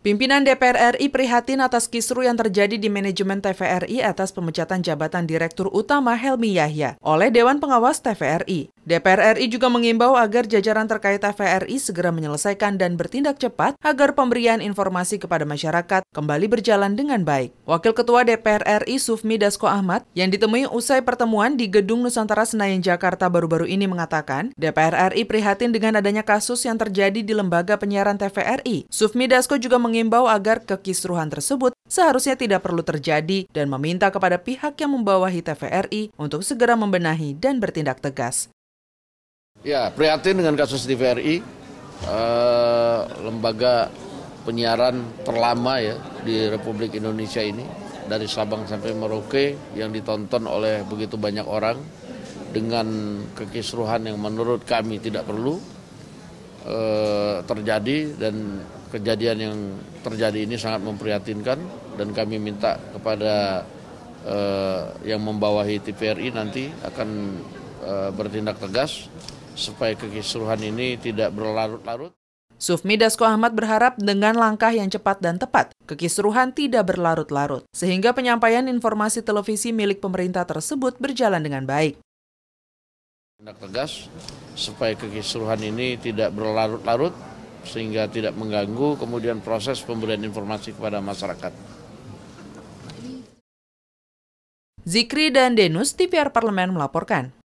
Pimpinan DPR RI prihatin atas kisru yang terjadi di manajemen TVRI atas pemecatan jabatan Direktur Utama Helmi Yahya oleh Dewan Pengawas TVRI. DPR RI juga mengimbau agar jajaran terkait TVRI segera menyelesaikan dan bertindak cepat agar pemberian informasi kepada masyarakat kembali berjalan dengan baik. Wakil Ketua DPR RI Sufmi Dasko Ahmad yang ditemui usai pertemuan di Gedung Nusantara Senayan Jakarta baru-baru ini mengatakan, DPR RI prihatin dengan adanya kasus yang terjadi di lembaga penyiaran TVRI. Sufmi Dasko juga mengimbau agar kekisruhan tersebut seharusnya tidak perlu terjadi dan meminta kepada pihak yang membawahi TVRI untuk segera membenahi dan bertindak tegas. Ya, prihatin dengan kasus TVRI, eh, lembaga penyiaran terlama ya di Republik Indonesia ini, dari Sabang sampai Merauke yang ditonton oleh begitu banyak orang dengan kekisruhan yang menurut kami tidak perlu eh, terjadi dan kejadian yang terjadi ini sangat memprihatinkan dan kami minta kepada eh, yang membawahi TVRI nanti akan eh, bertindak tegas supaya kekisruhan ini tidak berlarut-larut. Sufmi Dasko Ahmad berharap dengan langkah yang cepat dan tepat, kekisruhan tidak berlarut-larut, sehingga penyampaian informasi televisi milik pemerintah tersebut berjalan dengan baik. Tindak tegas supaya kekisruhan ini tidak berlarut-larut, sehingga tidak mengganggu kemudian proses pemberian informasi kepada masyarakat. Zikri dan Denus, TVR Parlemen melaporkan.